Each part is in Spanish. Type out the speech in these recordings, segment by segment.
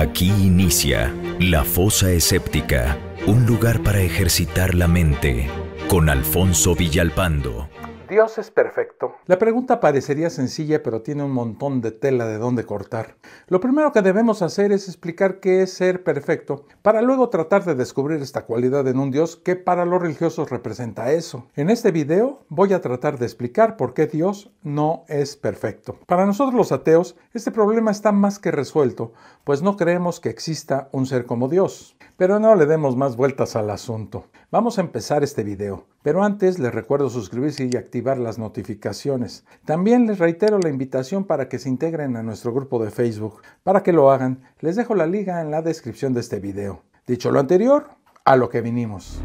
Aquí inicia La Fosa Escéptica, un lugar para ejercitar la mente, con Alfonso Villalpando. Dios es perfecto. La pregunta parecería sencilla, pero tiene un montón de tela de dónde cortar. Lo primero que debemos hacer es explicar qué es ser perfecto, para luego tratar de descubrir esta cualidad en un Dios que para los religiosos representa eso. En este video voy a tratar de explicar por qué Dios no es perfecto. Para nosotros los ateos, este problema está más que resuelto, pues no creemos que exista un ser como Dios. Pero no le demos más vueltas al asunto. Vamos a empezar este video, pero antes les recuerdo suscribirse y activar las notificaciones. También les reitero la invitación para que se integren a nuestro grupo de Facebook. Para que lo hagan, les dejo la liga en la descripción de este video. Dicho lo anterior, a lo que vinimos.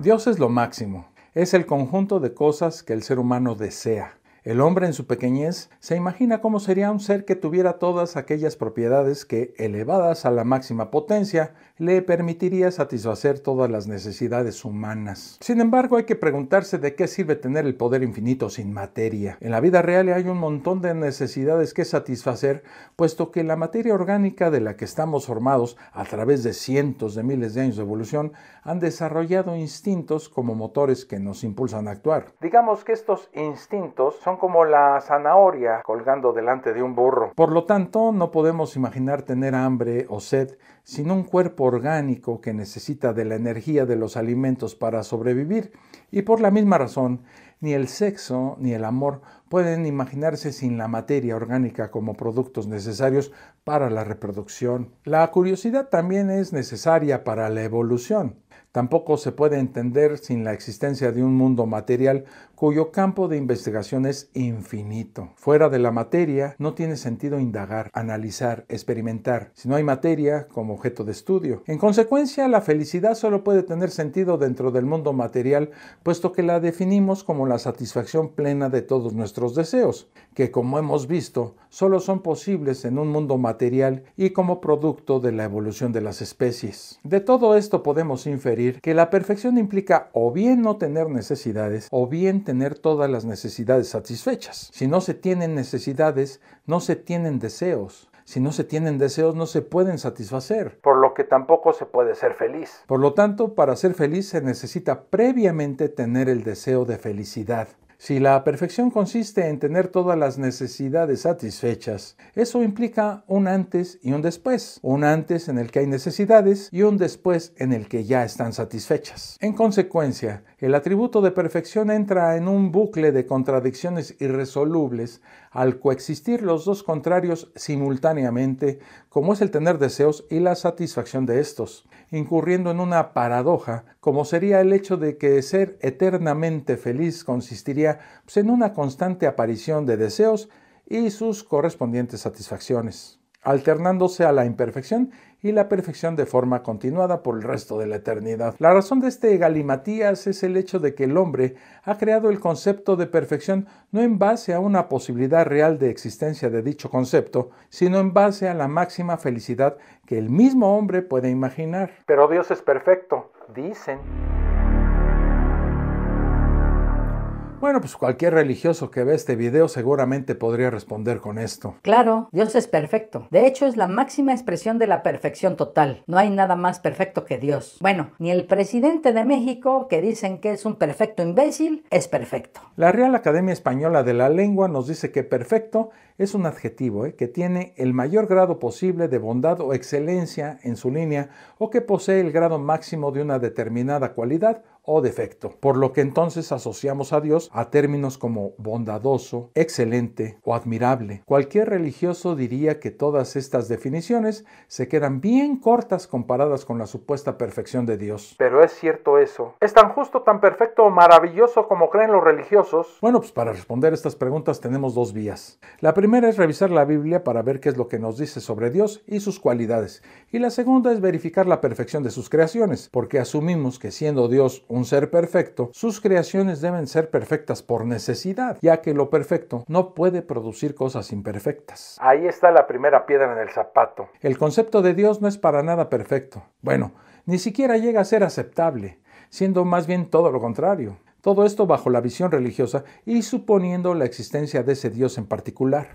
Dios es lo máximo, es el conjunto de cosas que el ser humano desea el hombre en su pequeñez se imagina cómo sería un ser que tuviera todas aquellas propiedades que, elevadas a la máxima potencia, le permitiría satisfacer todas las necesidades humanas. Sin embargo, hay que preguntarse de qué sirve tener el poder infinito sin materia. En la vida real hay un montón de necesidades que satisfacer, puesto que la materia orgánica de la que estamos formados a través de cientos de miles de años de evolución han desarrollado instintos como motores que nos impulsan a actuar. Digamos que estos instintos son como la zanahoria colgando delante de un burro. Por lo tanto, no podemos imaginar tener hambre o sed sin un cuerpo orgánico que necesita de la energía de los alimentos para sobrevivir, y por la misma razón, ni el sexo ni el amor pueden imaginarse sin la materia orgánica como productos necesarios para la reproducción. La curiosidad también es necesaria para la evolución tampoco se puede entender sin la existencia de un mundo material cuyo campo de investigación es infinito. Fuera de la materia no tiene sentido indagar, analizar, experimentar, si no hay materia como objeto de estudio. En consecuencia, la felicidad solo puede tener sentido dentro del mundo material, puesto que la definimos como la satisfacción plena de todos nuestros deseos, que como hemos visto, solo son posibles en un mundo material y como producto de la evolución de las especies. De todo esto podemos inferir que la perfección implica o bien no tener necesidades o bien tener todas las necesidades satisfechas. Si no se tienen necesidades, no se tienen deseos. Si no se tienen deseos, no se pueden satisfacer. Por lo que tampoco se puede ser feliz. Por lo tanto, para ser feliz se necesita previamente tener el deseo de felicidad. Si la perfección consiste en tener todas las necesidades satisfechas, eso implica un antes y un después, un antes en el que hay necesidades y un después en el que ya están satisfechas. En consecuencia, el atributo de perfección entra en un bucle de contradicciones irresolubles al coexistir los dos contrarios simultáneamente, como es el tener deseos y la satisfacción de estos, incurriendo en una paradoja, como sería el hecho de que ser eternamente feliz consistiría pues, en una constante aparición de deseos y sus correspondientes satisfacciones alternándose a la imperfección y la perfección de forma continuada por el resto de la eternidad. La razón de este galimatías es el hecho de que el hombre ha creado el concepto de perfección no en base a una posibilidad real de existencia de dicho concepto, sino en base a la máxima felicidad que el mismo hombre puede imaginar. Pero Dios es perfecto, dicen. Bueno, pues cualquier religioso que ve este video seguramente podría responder con esto. Claro, Dios es perfecto. De hecho, es la máxima expresión de la perfección total. No hay nada más perfecto que Dios. Bueno, ni el presidente de México, que dicen que es un perfecto imbécil, es perfecto. La Real Academia Española de la Lengua nos dice que perfecto es un adjetivo eh, que tiene el mayor grado posible de bondad o excelencia en su línea o que posee el grado máximo de una determinada cualidad o defecto, por lo que entonces asociamos a Dios a términos como bondadoso, excelente o admirable. Cualquier religioso diría que todas estas definiciones se quedan bien cortas comparadas con la supuesta perfección de Dios. Pero es cierto eso. ¿Es tan justo, tan perfecto o maravilloso como creen los religiosos? Bueno, pues para responder estas preguntas tenemos dos vías. La primera es revisar la Biblia para ver qué es lo que nos dice sobre Dios y sus cualidades. Y la segunda es verificar la perfección de sus creaciones, porque asumimos que siendo Dios un ser perfecto, sus creaciones deben ser perfectas por necesidad, ya que lo perfecto no puede producir cosas imperfectas. Ahí está la primera piedra en el zapato. El concepto de Dios no es para nada perfecto. Bueno, ni siquiera llega a ser aceptable, siendo más bien todo lo contrario. Todo esto bajo la visión religiosa y suponiendo la existencia de ese Dios en particular.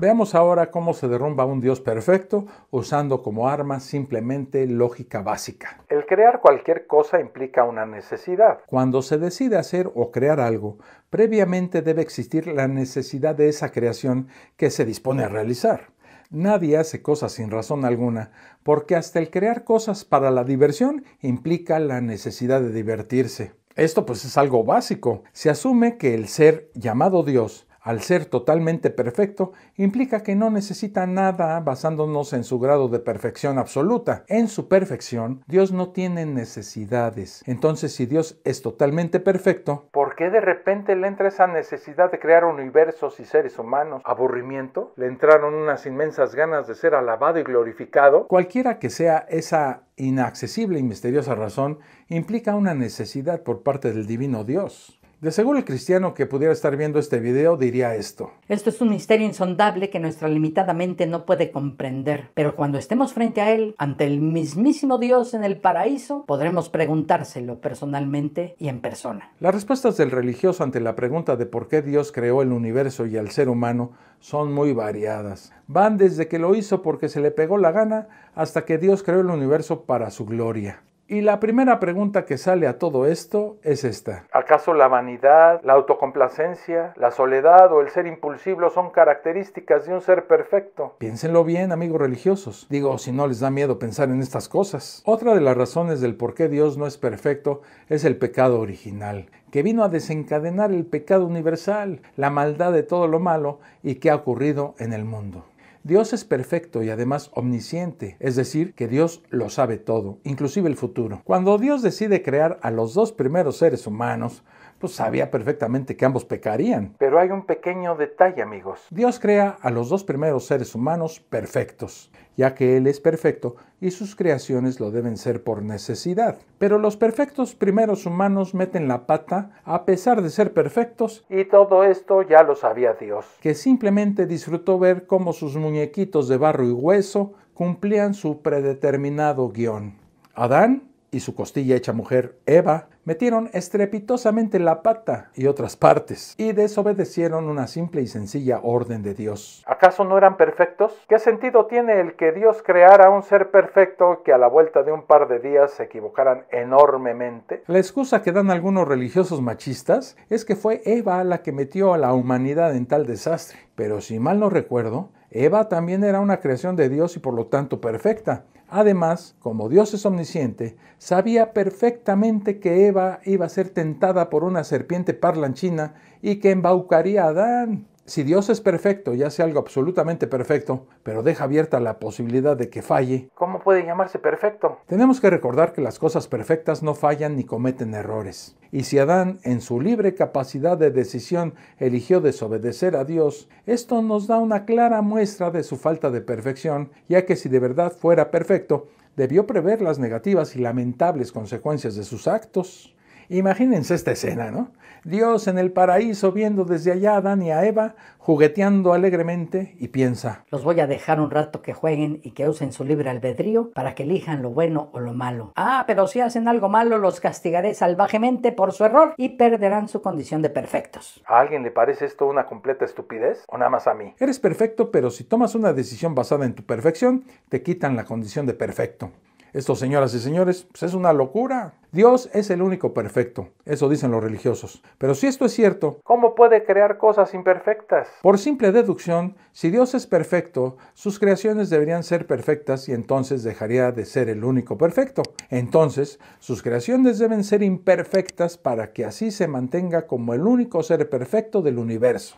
Veamos ahora cómo se derrumba un Dios perfecto usando como arma simplemente lógica básica. El crear cualquier cosa implica una necesidad. Cuando se decide hacer o crear algo, previamente debe existir la necesidad de esa creación que se dispone a realizar. Nadie hace cosas sin razón alguna, porque hasta el crear cosas para la diversión implica la necesidad de divertirse. Esto pues es algo básico. Se asume que el ser llamado Dios al ser totalmente perfecto, implica que no necesita nada basándonos en su grado de perfección absoluta. En su perfección, Dios no tiene necesidades. Entonces, si Dios es totalmente perfecto, ¿por qué de repente le entra esa necesidad de crear universos y seres humanos? ¿Aburrimiento? ¿Le entraron unas inmensas ganas de ser alabado y glorificado? Cualquiera que sea esa inaccesible y misteriosa razón, implica una necesidad por parte del divino Dios. De seguro el cristiano que pudiera estar viendo este video diría esto. Esto es un misterio insondable que nuestra limitada mente no puede comprender, pero cuando estemos frente a él, ante el mismísimo Dios en el paraíso, podremos preguntárselo personalmente y en persona. Las respuestas del religioso ante la pregunta de por qué Dios creó el universo y al ser humano son muy variadas. Van desde que lo hizo porque se le pegó la gana hasta que Dios creó el universo para su gloria. Y la primera pregunta que sale a todo esto es esta. ¿Acaso la vanidad, la autocomplacencia, la soledad o el ser impulsivo son características de un ser perfecto? Piénsenlo bien, amigos religiosos. Digo, si no les da miedo pensar en estas cosas. Otra de las razones del por qué Dios no es perfecto es el pecado original, que vino a desencadenar el pecado universal, la maldad de todo lo malo y que ha ocurrido en el mundo. Dios es perfecto y además omnisciente, es decir, que Dios lo sabe todo, inclusive el futuro. Cuando Dios decide crear a los dos primeros seres humanos, pues sabía perfectamente que ambos pecarían. Pero hay un pequeño detalle, amigos. Dios crea a los dos primeros seres humanos perfectos ya que Él es perfecto y sus creaciones lo deben ser por necesidad. Pero los perfectos primeros humanos meten la pata a pesar de ser perfectos y todo esto ya lo sabía Dios, que simplemente disfrutó ver cómo sus muñequitos de barro y hueso cumplían su predeterminado guión. Adán y su costilla hecha mujer, Eva, metieron estrepitosamente la pata y otras partes, y desobedecieron una simple y sencilla orden de Dios. ¿Acaso no eran perfectos? ¿Qué sentido tiene el que Dios creara un ser perfecto que a la vuelta de un par de días se equivocaran enormemente? La excusa que dan algunos religiosos machistas es que fue Eva la que metió a la humanidad en tal desastre, pero si mal no recuerdo, Eva también era una creación de Dios y por lo tanto perfecta. Además, como Dios es omnisciente, sabía perfectamente que Eva iba a ser tentada por una serpiente parlanchina y que embaucaría a Adán. Si Dios es perfecto y hace algo absolutamente perfecto, pero deja abierta la posibilidad de que falle, ¿cómo puede llamarse perfecto? Tenemos que recordar que las cosas perfectas no fallan ni cometen errores. Y si Adán, en su libre capacidad de decisión, eligió desobedecer a Dios, esto nos da una clara muestra de su falta de perfección, ya que si de verdad fuera perfecto, debió prever las negativas y lamentables consecuencias de sus actos. Imagínense esta escena, ¿no? Dios en el paraíso viendo desde allá a Adán y a Eva jugueteando alegremente y piensa, los voy a dejar un rato que jueguen y que usen su libre albedrío para que elijan lo bueno o lo malo. Ah, pero si hacen algo malo los castigaré salvajemente por su error y perderán su condición de perfectos. ¿A alguien le parece esto una completa estupidez o nada más a mí? Eres perfecto, pero si tomas una decisión basada en tu perfección, te quitan la condición de perfecto. Esto, señoras y señores, pues, es una locura. Dios es el único perfecto, eso dicen los religiosos. Pero si esto es cierto, ¿cómo puede crear cosas imperfectas? Por simple deducción, si Dios es perfecto, sus creaciones deberían ser perfectas y entonces dejaría de ser el único perfecto. Entonces, sus creaciones deben ser imperfectas para que así se mantenga como el único ser perfecto del universo.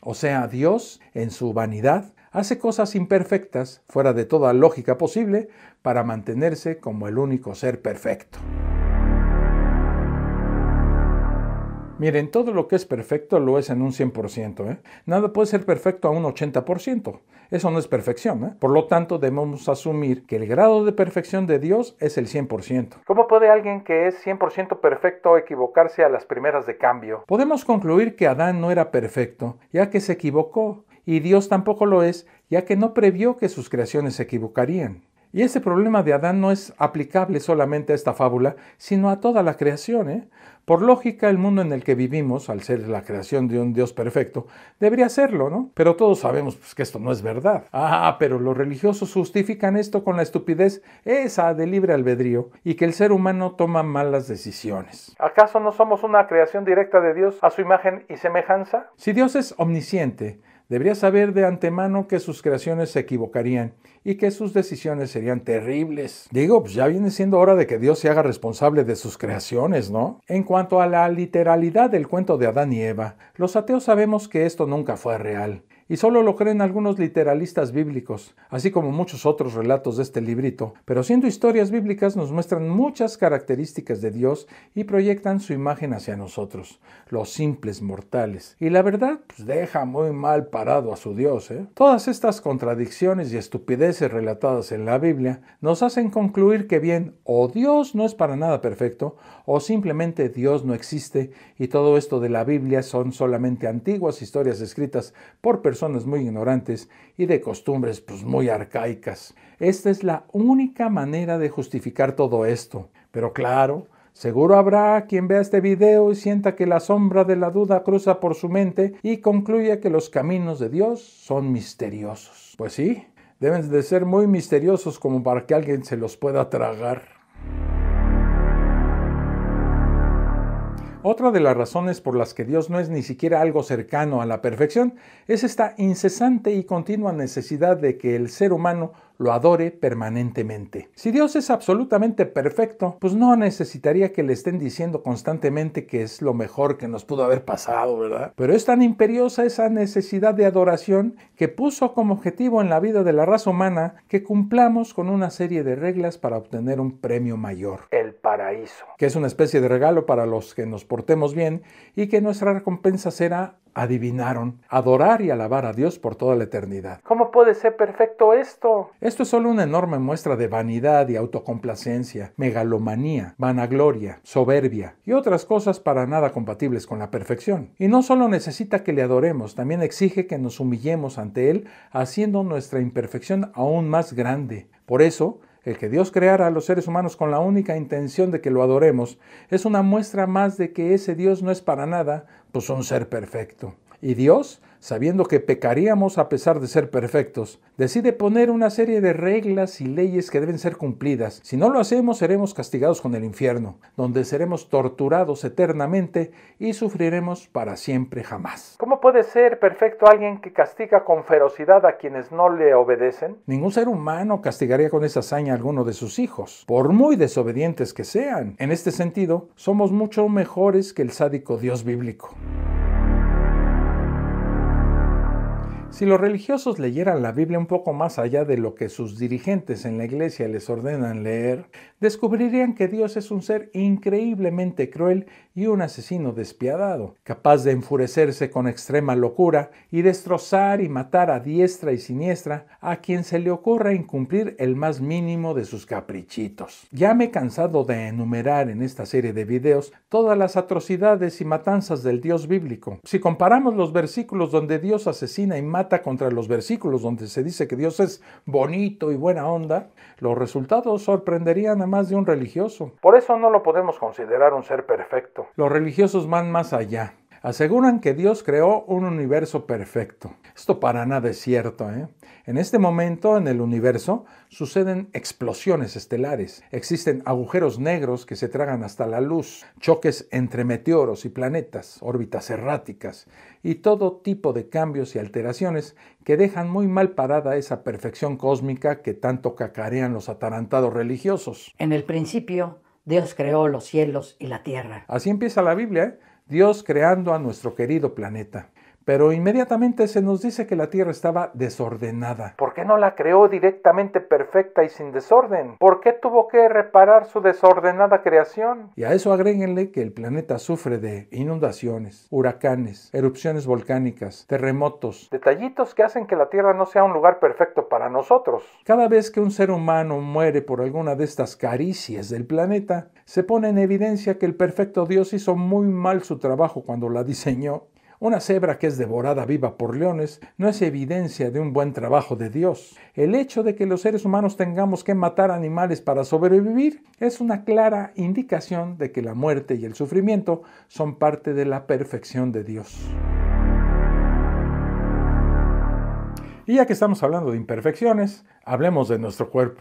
O sea, Dios, en su vanidad, hace cosas imperfectas, fuera de toda lógica posible, para mantenerse como el único ser perfecto. Miren, todo lo que es perfecto lo es en un 100%. ¿eh? Nada puede ser perfecto a un 80%. Eso no es perfección. ¿eh? Por lo tanto, debemos asumir que el grado de perfección de Dios es el 100%. ¿Cómo puede alguien que es 100% perfecto equivocarse a las primeras de cambio? Podemos concluir que Adán no era perfecto, ya que se equivocó y Dios tampoco lo es, ya que no previó que sus creaciones se equivocarían. Y ese problema de Adán no es aplicable solamente a esta fábula, sino a toda la creación. ¿eh? Por lógica, el mundo en el que vivimos, al ser la creación de un Dios perfecto, debería serlo, ¿no? Pero todos sabemos pues, que esto no es verdad. Ah, pero los religiosos justifican esto con la estupidez esa de libre albedrío y que el ser humano toma malas decisiones. ¿Acaso no somos una creación directa de Dios a su imagen y semejanza? Si Dios es omnisciente, debería saber de antemano que sus creaciones se equivocarían y que sus decisiones serían terribles. Digo, pues ya viene siendo hora de que Dios se haga responsable de sus creaciones, ¿no? En cuanto a la literalidad del cuento de Adán y Eva, los ateos sabemos que esto nunca fue real y solo lo creen algunos literalistas bíblicos, así como muchos otros relatos de este librito, pero siendo historias bíblicas nos muestran muchas características de Dios y proyectan su imagen hacia nosotros, los simples mortales. Y la verdad, pues, deja muy mal parado a su Dios. ¿eh? Todas estas contradicciones y estupideces relatadas en la Biblia nos hacen concluir que bien o Dios no es para nada perfecto, o simplemente Dios no existe y todo esto de la Biblia son solamente antiguas historias escritas por personas muy ignorantes y de costumbres pues, muy arcaicas. Esta es la única manera de justificar todo esto. Pero claro, Seguro habrá quien vea este video y sienta que la sombra de la duda cruza por su mente y concluya que los caminos de Dios son misteriosos. Pues sí, deben de ser muy misteriosos como para que alguien se los pueda tragar. Otra de las razones por las que Dios no es ni siquiera algo cercano a la perfección es esta incesante y continua necesidad de que el ser humano lo adore permanentemente. Si Dios es absolutamente perfecto, pues no necesitaría que le estén diciendo constantemente que es lo mejor que nos pudo haber pasado, ¿verdad? Pero es tan imperiosa esa necesidad de adoración que puso como objetivo en la vida de la raza humana que cumplamos con una serie de reglas para obtener un premio mayor, el paraíso, que es una especie de regalo para los que nos portemos bien y que nuestra recompensa será adivinaron, adorar y alabar a Dios por toda la eternidad. ¿Cómo puede ser perfecto esto? Esto es solo una enorme muestra de vanidad y autocomplacencia, megalomanía, vanagloria, soberbia y otras cosas para nada compatibles con la perfección. Y no solo necesita que le adoremos, también exige que nos humillemos ante Él haciendo nuestra imperfección aún más grande. Por eso, el que Dios creara a los seres humanos con la única intención de que lo adoremos, es una muestra más de que ese Dios no es para nada, pues un ser perfecto. Y Dios, sabiendo que pecaríamos a pesar de ser perfectos, decide poner una serie de reglas y leyes que deben ser cumplidas. Si no lo hacemos, seremos castigados con el infierno, donde seremos torturados eternamente y sufriremos para siempre jamás. ¿Cómo puede ser perfecto alguien que castiga con ferocidad a quienes no le obedecen? Ningún ser humano castigaría con esa hazaña a alguno de sus hijos, por muy desobedientes que sean. En este sentido, somos mucho mejores que el sádico Dios bíblico. Si los religiosos leyeran la Biblia un poco más allá de lo que sus dirigentes en la iglesia les ordenan leer, descubrirían que Dios es un ser increíblemente cruel y un asesino despiadado, capaz de enfurecerse con extrema locura y destrozar y matar a diestra y siniestra a quien se le ocurra incumplir el más mínimo de sus caprichitos. Ya me he cansado de enumerar en esta serie de videos todas las atrocidades y matanzas del Dios bíblico. Si comparamos los versículos donde Dios asesina y mata contra los versículos donde se dice que Dios es bonito y buena onda, los resultados sorprenderían a más de un religioso. Por eso no lo podemos considerar un ser perfecto los religiosos van más allá. Aseguran que Dios creó un universo perfecto. Esto para nada es cierto. ¿eh? En este momento, en el universo, suceden explosiones estelares. Existen agujeros negros que se tragan hasta la luz, choques entre meteoros y planetas, órbitas erráticas y todo tipo de cambios y alteraciones que dejan muy mal parada esa perfección cósmica que tanto cacarean los atarantados religiosos. En el principio, Dios creó los cielos y la tierra. Así empieza la Biblia, ¿eh? Dios creando a nuestro querido planeta. Pero inmediatamente se nos dice que la tierra estaba desordenada. ¿Por qué no la creó directamente perfecta y sin desorden? ¿Por qué tuvo que reparar su desordenada creación? Y a eso agréguenle que el planeta sufre de inundaciones, huracanes, erupciones volcánicas, terremotos, detallitos que hacen que la tierra no sea un lugar perfecto para nosotros. Cada vez que un ser humano muere por alguna de estas caricias del planeta, se pone en evidencia que el perfecto Dios hizo muy mal su trabajo cuando la diseñó una cebra que es devorada viva por leones no es evidencia de un buen trabajo de Dios. El hecho de que los seres humanos tengamos que matar animales para sobrevivir es una clara indicación de que la muerte y el sufrimiento son parte de la perfección de Dios. Y ya que estamos hablando de imperfecciones, hablemos de nuestro cuerpo.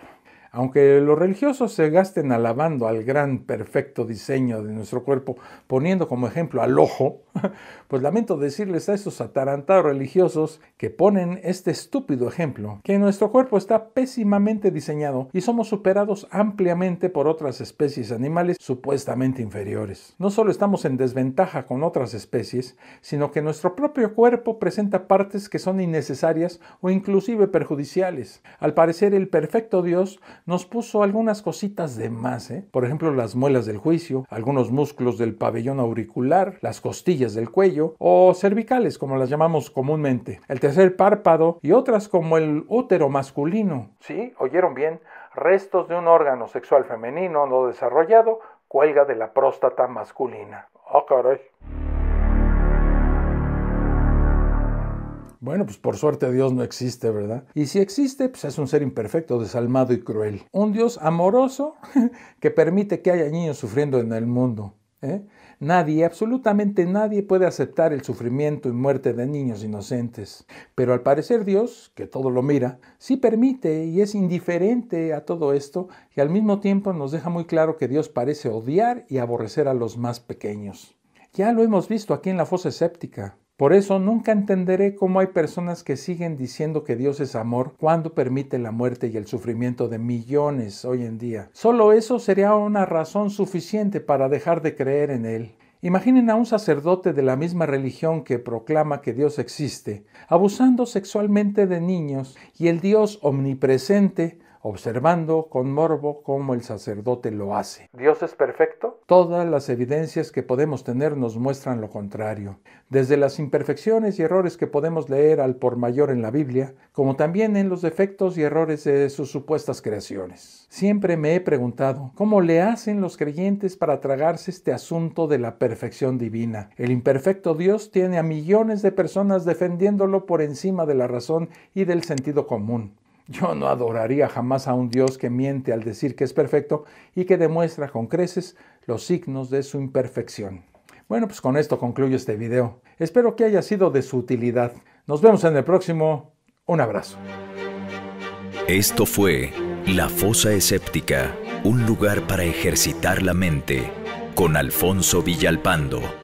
Aunque los religiosos se gasten alabando al gran perfecto diseño de nuestro cuerpo, poniendo como ejemplo al ojo, pues lamento decirles a esos atarantados religiosos que ponen este estúpido ejemplo, que nuestro cuerpo está pésimamente diseñado y somos superados ampliamente por otras especies animales supuestamente inferiores. No solo estamos en desventaja con otras especies, sino que nuestro propio cuerpo presenta partes que son innecesarias o inclusive perjudiciales. Al parecer el perfecto Dios nos puso algunas cositas de más, ¿eh? por ejemplo las muelas del juicio, algunos músculos del pabellón auricular, las costillas del cuello o cervicales como las llamamos comúnmente, el tercer párpado y otras como el útero masculino. ¿Sí? ¿Oyeron bien? Restos de un órgano sexual femenino no desarrollado cuelga de la próstata masculina. oh, caray! Bueno, pues por suerte Dios no existe, ¿verdad? Y si existe, pues es un ser imperfecto, desalmado y cruel. Un Dios amoroso que permite que haya niños sufriendo en el mundo. ¿eh? Nadie, absolutamente nadie puede aceptar el sufrimiento y muerte de niños inocentes. Pero al parecer Dios, que todo lo mira, sí permite y es indiferente a todo esto y al mismo tiempo nos deja muy claro que Dios parece odiar y aborrecer a los más pequeños. Ya lo hemos visto aquí en la fosa escéptica. Por eso nunca entenderé cómo hay personas que siguen diciendo que Dios es amor cuando permite la muerte y el sufrimiento de millones hoy en día. Solo eso sería una razón suficiente para dejar de creer en Él. Imaginen a un sacerdote de la misma religión que proclama que Dios existe, abusando sexualmente de niños y el Dios omnipresente observando con morbo cómo el sacerdote lo hace. ¿Dios es perfecto? Todas las evidencias que podemos tener nos muestran lo contrario. Desde las imperfecciones y errores que podemos leer al por mayor en la Biblia, como también en los defectos y errores de sus supuestas creaciones. Siempre me he preguntado, ¿cómo le hacen los creyentes para tragarse este asunto de la perfección divina? El imperfecto Dios tiene a millones de personas defendiéndolo por encima de la razón y del sentido común. Yo no adoraría jamás a un Dios que miente al decir que es perfecto y que demuestra con creces los signos de su imperfección. Bueno, pues con esto concluyo este video. Espero que haya sido de su utilidad. Nos vemos en el próximo. Un abrazo. Esto fue La Fosa Escéptica, un lugar para ejercitar la mente, con Alfonso Villalpando.